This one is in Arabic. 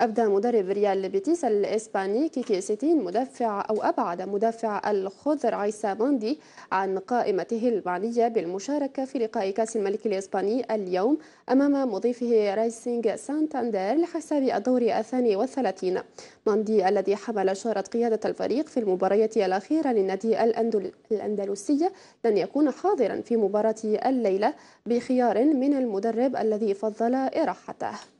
أبدى مدرب ريال بيتيس الإسباني كيكي سيتين مدافع أو أبعد مدافع الخضر عيسى بوندي عن قائمته المعنية بالمشاركة في لقاء كأس الملك الإسباني اليوم أمام مضيفه رايسينغ سانتاندير لحساب الدور الثاني والثلاثين ماندي الذي حمل شارة قيادة الفريق في المباراة الأخيرة للنادي الأندل... الأندلسية لن يكون حاضرا في مباراة الليلة بخيار من المدرب الذي فضل إراحته